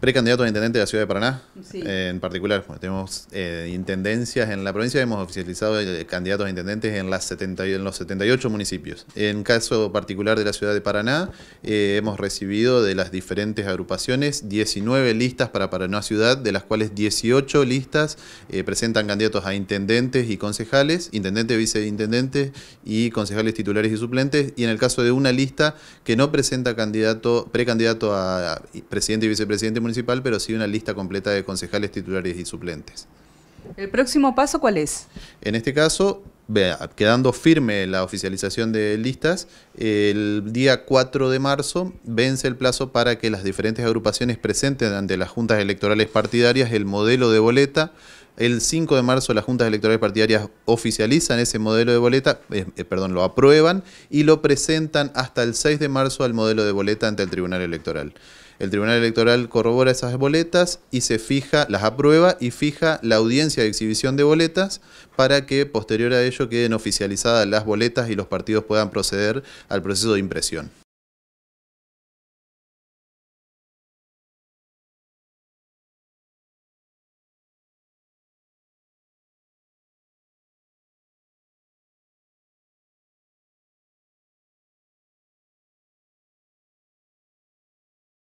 Precandidatos a intendente de la ciudad de Paraná, eh, en particular. tenemos eh, intendencias en la provincia, hemos oficializado eh, candidatos a intendentes en, los 78 municipios. En caso particular de la ciudad de Paraná, hemos recibido de las diferentes agrupaciones 19 listas para Paraná Ciudad, de las cuales 18 listas presentan candidatos a intendentes y concejales, intendente, viceintendente y concejales titulares y suplentes. Y en el caso de una lista que no presenta candidato, precandidato a presidente y vicepresidente municipal, pero sí una lista completa de concejales titulares y suplentes. ¿El próximo paso cuál es? En este caso, quedando firme la oficialización de listas, el día 4 de marzo vence el plazo para que las diferentes agrupaciones presenten ante las juntas electorales partidarias el modelo de boleta el 5 de marzo las juntas electorales partidarias oficializan ese modelo de boleta, eh, eh, perdón, lo aprueban y lo presentan hasta el 6 de marzo al modelo de boleta ante el Tribunal Electoral. El Tribunal Electoral corrobora esas boletas y se fija, las aprueba y fija la audiencia de exhibición de boletas para que posterior a ello queden oficializadas las boletas y los partidos puedan proceder al proceso de impresión.